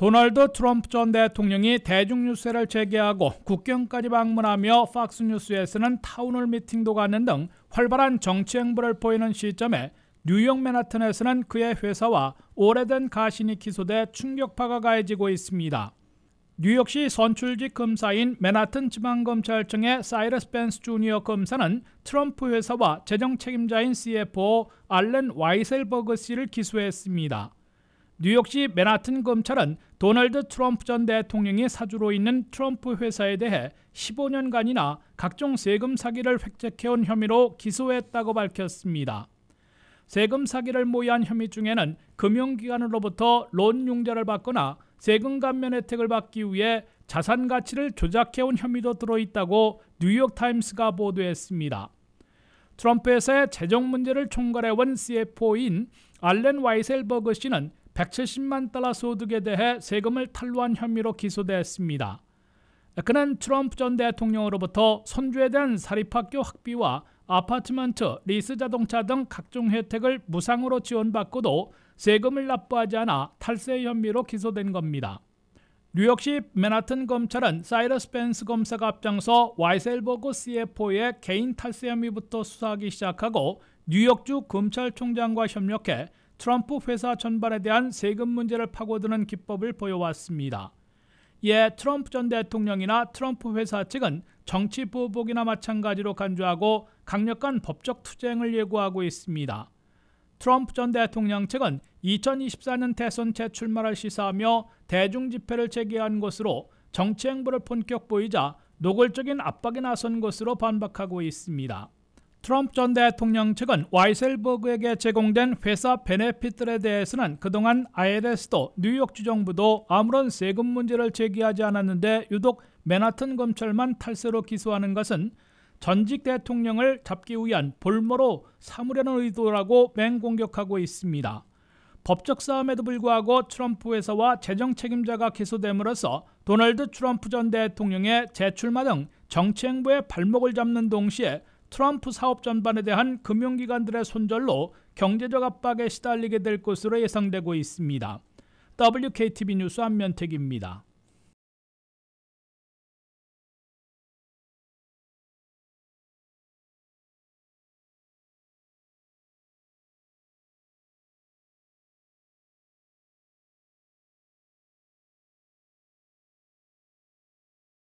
도널드 트럼프 전 대통령이 대중뉴스를 재개하고 국경까지 방문하며 팍스뉴스에서는 타운홀 미팅도 갖는 등 활발한 정치 행보를 보이는 시점에 뉴욕 맨하튼에서는 그의 회사와 오래된 가신이 기소돼 충격파가 가해지고 있습니다. 뉴욕시 선출직 검사인 맨하튼 지방검찰청의 사이러스 벤스 주니어 검사는 트럼프 회사와 재정 책임자인 CFO 알렌 와이셀버그 씨를 기소했습니다. 뉴욕시 맨하튼 검찰은 도널드 트럼프 전 대통령이 사주로 있는 트럼프 회사에 대해 15년간이나 각종 세금 사기를 획책해온 혐의로 기소했다고 밝혔습니다. 세금 사기를 모의한 혐의 중에는 금융기관으로부터 론 융자를 받거나 세금 감면 혜택을 받기 위해 자산 가치를 조작해온 혐의도 들어있다고 뉴욕타임스가 보도했습니다. 트럼프 회사의 재정 문제를 총괄해온 CFO인 알렌 와이셀버그 씨는 170만 달러 소득에 대해 세금을 탈루한 혐의로 기소됐습니다. 그는 트럼프 전 대통령으로부터 손주에 대한 사립학교 학비와 아파트먼트, 리스 자동차 등 각종 혜택을 무상으로 지원받고도 세금을 납부하지 않아 탈세 혐의로 기소된 겁니다. 뉴욕시 맨하튼 검찰은 사이러스 벤스 검사가 앞장서 와이셀버그 CFO의 개인 탈세 혐의부터 수사하기 시작하고 뉴욕주 검찰총장과 협력해 트럼프 회사 전반에 대한 세금 문제를 파고드는 기법을 보여왔습니다. 예, 트럼프 전 대통령이나 트럼프 회사 측은 정치 보복이나 마찬가지로 간주하고 강력한 법적 투쟁을 예고하고 있습니다. 트럼프 전 대통령 측은 2024년 대선 재출마를 시사하며 대중 집회를 재개한 것으로 정치 행보를 본격 보이자 노골적인 압박에 나선 것으로 반박하고 있습니다. 트럼프 전 대통령 측은 와이셀버그에게 제공된 회사 베네핏들에 대해서는 그동안 IRS도 뉴욕 주정부도 아무런 세금 문제를 제기하지 않았는데 유독 맨하튼 검찰만 탈세로 기소하는 것은 전직 대통령을 잡기 위한 볼모로 삼으려는 의도라고 맹공격하고 있습니다. 법적 싸움에도 불구하고 트럼프 회사와 재정 책임자가 기소됨으로써 도널드 트럼프 전 대통령의 재출마 등 정치 행보에 발목을 잡는 동시에 트럼프 사업 전반에 대한 금융기관들의 손절로 경제적 압박에 시달리게 될 것으로 예상되고 있습니다. WKTV 뉴스 안면택입니다.